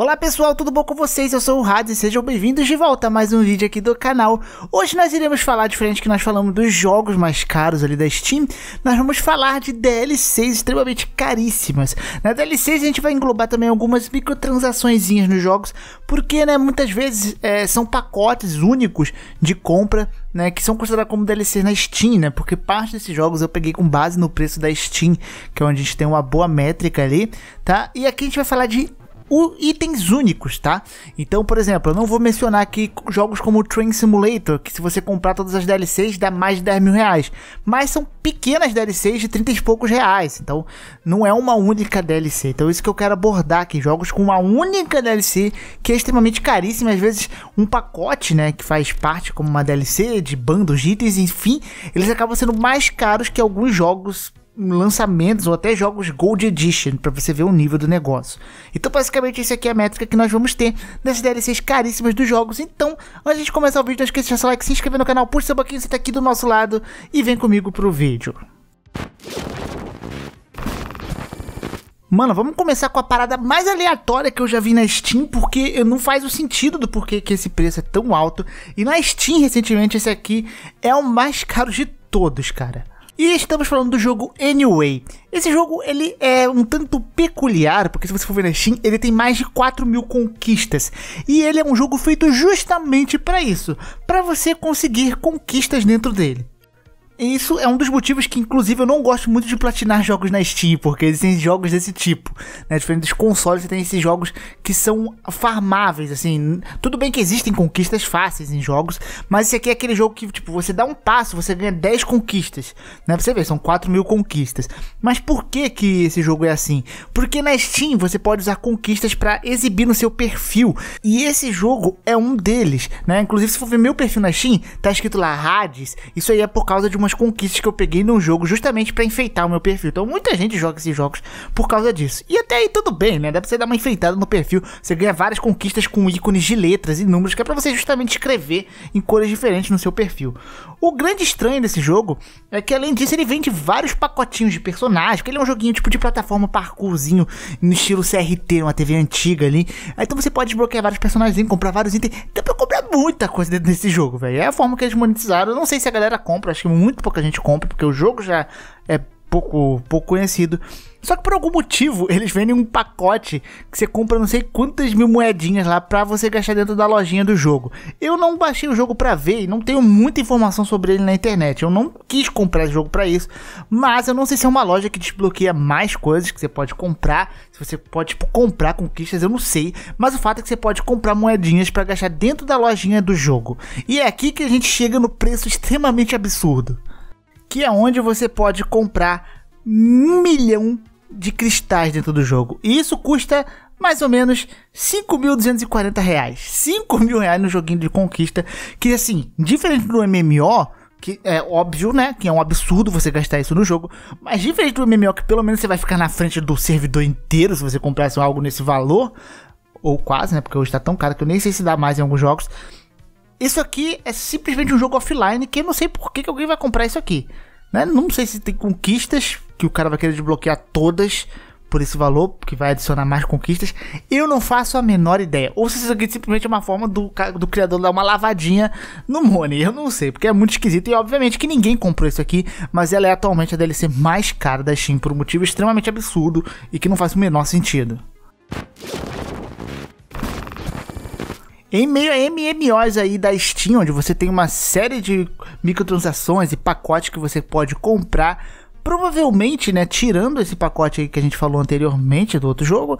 Olá pessoal, tudo bom com vocês? Eu sou o Hades e sejam bem-vindos de volta a mais um vídeo aqui do canal. Hoje nós iremos falar, diferente que nós falamos dos jogos mais caros ali da Steam, nós vamos falar de DLCs extremamente caríssimas. Na DLCs a gente vai englobar também algumas microtransaçõezinhas nos jogos, porque né, muitas vezes é, são pacotes únicos de compra né, que são considerados como DLC na Steam, né, porque parte desses jogos eu peguei com base no preço da Steam, que é onde a gente tem uma boa métrica ali, tá? E aqui a gente vai falar de o, itens únicos, tá? Então, por exemplo, eu não vou mencionar aqui jogos como Train Simulator, que se você comprar todas as DLCs dá mais de 10 mil reais. Mas são pequenas DLCs de 30 e poucos reais. Então, não é uma única DLC. Então, é isso que eu quero abordar aqui: jogos com uma única DLC que é extremamente caríssima. Às vezes, um pacote, né, que faz parte como uma DLC de bandos de itens, enfim, eles acabam sendo mais caros que alguns jogos lançamentos ou até jogos Gold Edition para você ver o nível do negócio. Então, basicamente, isso aqui é a métrica que nós vamos ter nessas DLCs caríssimas dos jogos. Então, antes de começar o vídeo, não esqueça de deixar seu like, se inscrever no canal, puxa seu boquinho, você tá aqui do nosso lado e vem comigo pro vídeo. Mano, vamos começar com a parada mais aleatória que eu já vi na Steam, porque não faz o sentido do porquê que esse preço é tão alto. E na Steam, recentemente, esse aqui é o mais caro de todos, cara. E estamos falando do jogo Anyway. Esse jogo ele é um tanto peculiar, porque se você for ver na Steam, ele tem mais de 4 mil conquistas. E ele é um jogo feito justamente para isso, para você conseguir conquistas dentro dele. E isso é um dos motivos que, inclusive, eu não gosto muito de platinar jogos na Steam, porque existem jogos desse tipo. Né? Diferente dos consoles, você tem esses jogos que são farmáveis, assim. Tudo bem que existem conquistas fáceis em jogos, mas esse aqui é aquele jogo que, tipo, você dá um passo, você ganha 10 conquistas. Né? Pra você ver, são 4 mil conquistas. Mas por que, que esse jogo é assim? Porque na Steam você pode usar conquistas para exibir no seu perfil. E esse jogo é um deles, né? Inclusive, se for ver meu perfil na Steam, tá escrito lá Hades. Isso aí é por causa de uma algumas conquistas que eu peguei no jogo justamente para enfeitar o meu perfil. Então muita gente joga esses jogos por causa disso. E até aí tudo bem, né? Dá pra você dar uma enfeitada no perfil. Você ganha várias conquistas com ícones de letras e números, que é pra você justamente escrever em cores diferentes no seu perfil. O grande estranho desse jogo é que, além disso, ele vende vários pacotinhos de personagens, porque ele é um joguinho tipo de plataforma parkourzinho, no estilo CRT, uma TV antiga ali. Então você pode desbloquear vários personagens, comprar vários itens. Dá pra comprar muita coisa dentro desse jogo, velho. É a forma que eles monetizaram. Eu não sei se a galera compra, acho que muito pouca gente compra, porque o jogo já é pouco, pouco conhecido. Só que por algum motivo eles vendem um pacote que você compra não sei quantas mil moedinhas lá para você gastar dentro da lojinha do jogo. Eu não baixei o jogo para ver e não tenho muita informação sobre ele na internet. Eu não quis comprar esse jogo para isso, mas eu não sei se é uma loja que desbloqueia mais coisas que você pode comprar, se você pode tipo, comprar conquistas, eu não sei, mas o fato é que você pode comprar moedinhas para gastar dentro da lojinha do jogo. E é aqui que a gente chega no preço extremamente absurdo que é onde você pode comprar um milhão de cristais dentro do jogo. E isso custa mais ou menos 5.240 reais. 5 mil reais no joguinho de conquista. Que assim, diferente do MMO, que é óbvio, né? Que é um absurdo você gastar isso no jogo. Mas diferente do MMO, que pelo menos você vai ficar na frente do servidor inteiro se você comprasse algo nesse valor. Ou quase, né? Porque hoje tá tão caro que eu nem sei se dá mais em alguns jogos. Isso aqui é simplesmente um jogo offline que eu não sei por que, que alguém vai comprar isso aqui. Né? Não sei se tem conquistas que o cara vai querer desbloquear todas por esse valor, que vai adicionar mais conquistas. Eu não faço a menor ideia. Ou se isso aqui simplesmente é uma forma do, do criador dar uma lavadinha no Money. Eu não sei, porque é muito esquisito. E obviamente que ninguém comprou isso aqui, mas ela é atualmente a DLC mais cara da Steam por um motivo extremamente absurdo e que não faz o menor sentido. Em meio a MMOs aí da Steam, onde você tem uma série de microtransações e pacotes que você pode comprar, provavelmente, né, tirando esse pacote aí que a gente falou anteriormente do outro jogo,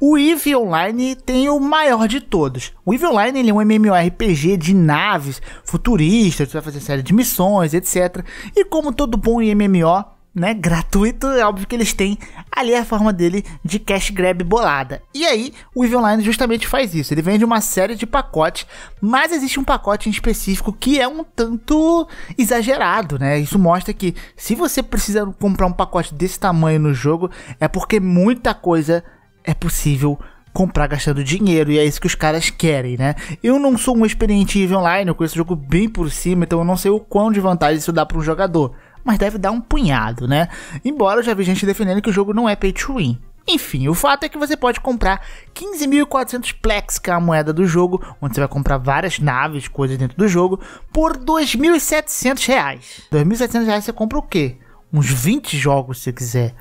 o EVE Online tem o maior de todos. O EVE Online ele é um MMORPG de naves futuristas, você vai fazer série de missões, etc. E como todo bom MMO, né, gratuito, é óbvio que eles têm ali a forma dele de cash grab bolada. E aí, o EVE Online justamente faz isso. Ele vende uma série de pacotes, mas existe um pacote em específico que é um tanto exagerado, né? Isso mostra que se você precisa comprar um pacote desse tamanho no jogo, é porque muita coisa é possível comprar gastando dinheiro, e é isso que os caras querem, né? Eu não sou um experiente online, eu conheço o jogo bem por cima, então eu não sei o quão de vantagem isso dá para um jogador mas deve dar um punhado, né? Embora eu já vi gente defendendo que o jogo não é pay to win. Enfim, o fato é que você pode comprar 15.400 Plex, que é a moeda do jogo, onde você vai comprar várias naves, coisas dentro do jogo, por 2.700 reais. 2.700 reais você compra o quê? Uns 20 jogos se quiser.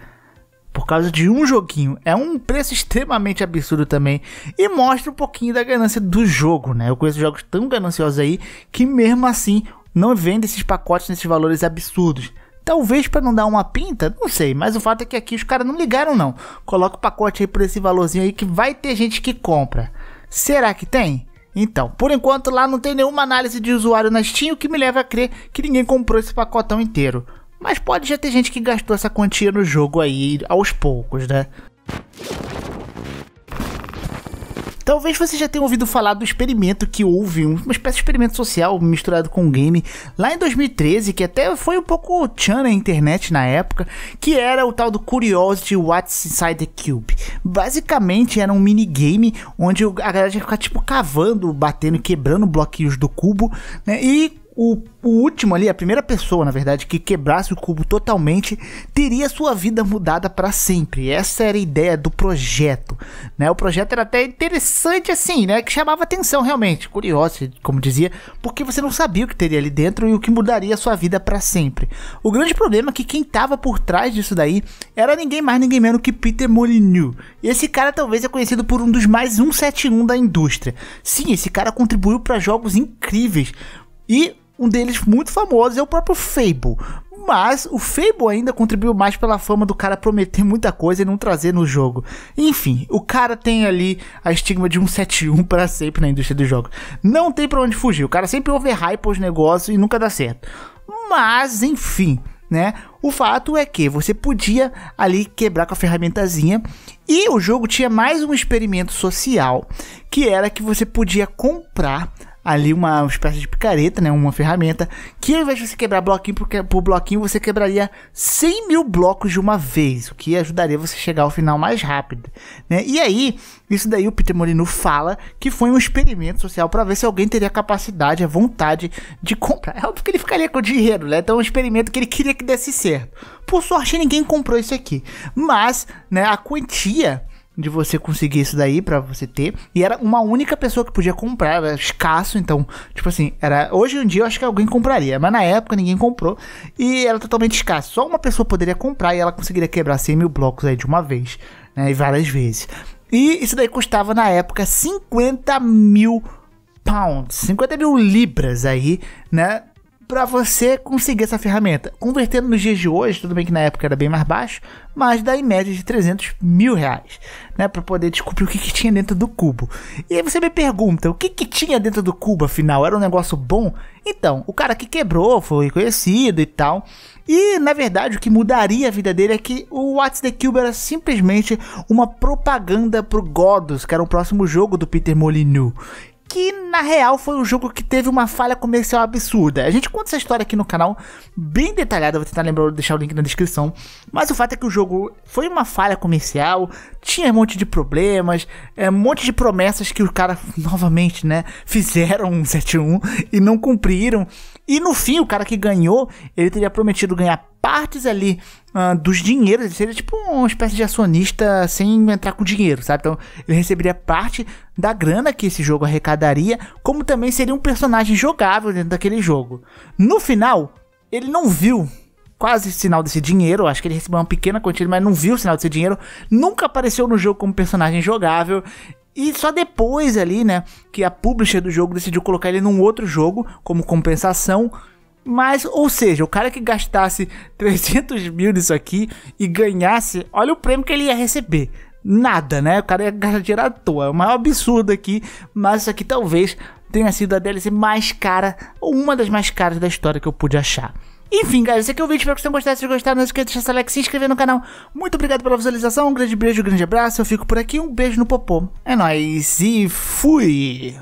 Por causa de um joguinho. É um preço extremamente absurdo também. E mostra um pouquinho da ganância do jogo, né? Eu conheço jogos tão gananciosos aí que mesmo assim não vende esses pacotes nesses valores absurdos. Talvez para não dar uma pinta, não sei, mas o fato é que aqui os caras não ligaram não. Coloca o pacote aí por esse valorzinho aí que vai ter gente que compra. Será que tem? Então, por enquanto lá não tem nenhuma análise de usuário na Steam, o que me leva a crer que ninguém comprou esse pacotão inteiro. Mas pode já ter gente que gastou essa quantia no jogo aí aos poucos, né? Talvez você já tenha ouvido falar do experimento que houve, uma espécie de experimento social misturado com um game, lá em 2013, que até foi um pouco tchan na internet na época, que era o tal do Curiosity What's Inside the Cube. Basicamente era um minigame onde a galera tinha que ficar tipo cavando, batendo, quebrando bloquinhos do cubo, né? E o, o, último ali, a primeira pessoa, na verdade, que quebrasse o cubo totalmente, teria sua vida mudada para sempre. Essa era a ideia do projeto, né? O projeto era até interessante assim, né? Que chamava atenção realmente, curioso, como dizia, porque você não sabia o que teria ali dentro e o que mudaria a sua vida para sempre. O grande problema é que quem tava por trás disso daí era ninguém mais, ninguém menos que Peter Molyneux. E esse cara talvez é conhecido por um dos mais 171 da indústria. Sim, esse cara contribuiu para jogos incríveis. E um deles muito famoso é o próprio Fable. Mas o Fable ainda contribuiu mais pela fama do cara prometer muita coisa e não trazer no jogo. Enfim, o cara tem ali a estigma de 171 para sempre na indústria dos jogos. Não tem para onde fugir. O cara sempre overhype os negócios e nunca dá certo. Mas, enfim, né? O fato é que você podia ali quebrar com a ferramentazinha e o jogo tinha mais um experimento social que era que você podia comprar ali uma espécie de picareta, né? Uma ferramenta. Que ao invés de você quebrar bloquinho por, por bloquinho, você quebraria 100 mil blocos de uma vez. O que ajudaria você a chegar ao final mais rápido. Né? E aí, isso daí o Peter Molino fala que foi um experimento social para ver se alguém teria a capacidade, a vontade de comprar. É óbvio que ele ficaria com o dinheiro, né? Então é um experimento que ele queria que desse certo. Por sorte, ninguém comprou isso aqui. Mas, né, a quantia de você conseguir isso daí para você ter. E era uma única pessoa que podia comprar, era escasso, então, tipo assim, era hoje em dia eu acho que alguém compraria, mas na época ninguém comprou e era totalmente escasso. Só uma pessoa poderia comprar e ela conseguiria quebrar 100 mil blocos aí de uma vez, né, e várias vezes. E isso daí custava na época 50 mil pounds, 50 mil libras aí, né, para você conseguir essa ferramenta. Convertendo nos dias de hoje, tudo bem que na época era bem mais baixo, mas dá em média de 300 mil reais, né, para poder descobrir o que, que, tinha dentro do cubo. E aí você me pergunta, o que, que tinha dentro do cubo, afinal? Era um negócio bom? Então, o cara que quebrou foi conhecido e tal. E na verdade, o que mudaria a vida dele é que o What's the Cube era simplesmente uma propaganda pro Godus, que era o próximo jogo do Peter Molyneux, que na real foi um jogo que teve uma falha comercial absurda. A gente conta essa história aqui no canal, bem detalhada, vou tentar lembrar, deixar o link na descrição. Mas o fato é que o jogo foi uma falha comercial, tinha um monte de problemas, é, um monte de promessas que os caras, novamente, né, fizeram um e não cumpriram. E no fim, o cara que ganhou, ele teria prometido ganhar partes ali uh, dos dinheiros. Ele seria tipo uma espécie de acionista sem entrar com dinheiro, sabe? Então ele receberia parte da grana que esse jogo arrecadaria, como também seria um personagem jogável dentro daquele jogo. No final, ele não viu quase sinal desse dinheiro. Acho que ele recebeu uma pequena quantia, mas não viu o sinal desse dinheiro. Nunca apareceu no jogo como personagem jogável. E só depois ali, né, que a publisher do jogo decidiu colocar ele num outro jogo como compensação. Mas, ou seja, o cara que gastasse 300 mil nisso aqui e ganhasse, olha o prêmio que ele ia receber. Nada, né? O cara ia gastar dinheiro à toa. É o maior absurdo aqui. Mas isso aqui talvez tenha sido a DLC mais cara, ou uma das mais caras da história que eu pude achar. Enfim, galera, esse aqui é o vídeo. Espero que vocês tenham gostado. Se gostaram, não esqueça de deixar seu like, se inscrever no canal. Muito obrigado pela visualização. Um grande beijo, um grande abraço. Eu fico por aqui. Um beijo no popô. É nóis e fui!